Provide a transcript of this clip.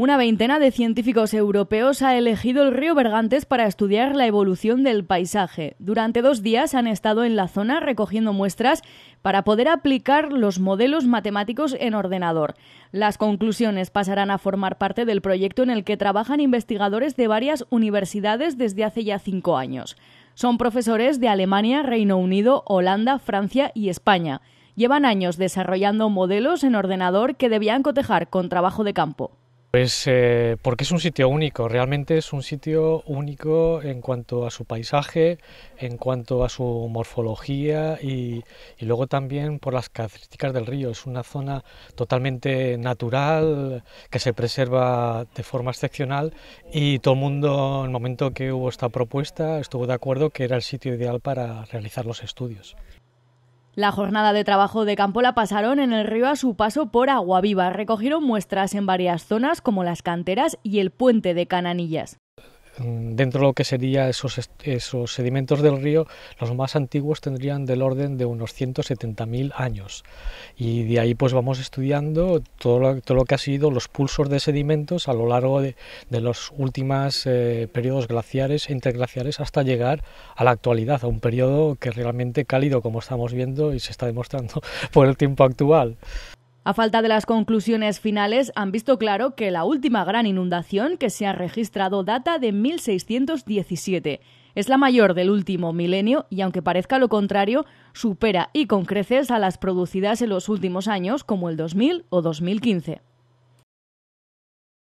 Una veintena de científicos europeos ha elegido el río Bergantes para estudiar la evolución del paisaje. Durante dos días han estado en la zona recogiendo muestras para poder aplicar los modelos matemáticos en ordenador. Las conclusiones pasarán a formar parte del proyecto en el que trabajan investigadores de varias universidades desde hace ya cinco años. Son profesores de Alemania, Reino Unido, Holanda, Francia y España. Llevan años desarrollando modelos en ordenador que debían cotejar con trabajo de campo. Pues eh, porque es un sitio único, realmente es un sitio único en cuanto a su paisaje, en cuanto a su morfología y luego también por las características del río. Es una zona totalmente natural que se preserva de forma excepcional y todo el mundo, en el momento que hubo esta propuesta, estuvo de acuerdo que era el sitio ideal para realizar los estudios. La jornada de trabajo de Campola pasaron en el río a su paso por Viva, Recogieron muestras en varias zonas como las canteras y el puente de Cananillas. Mm, dentro de lo que serían esos, sedimentos del río, los más antiguos tendrían del orden de unos 170.000 años. Y de ahí pues vamos estudiando todo lo, que ha sido los pulsos de sedimentos a lo largo de, los últimos eh, periodos glaciares e interglaciares hasta llegar a la actualidad, a un periodo que es realmente cálido como estamos viendo y se está demostrando por el tiempo actual. A falta de las conclusiones finales, han visto claro que la última gran inundación que se ha registrado data de 1617. Es la mayor del último milenio y, aunque parezca lo contrario, supera y con creces a las producidas en los últimos años, como el 2000 o 2015.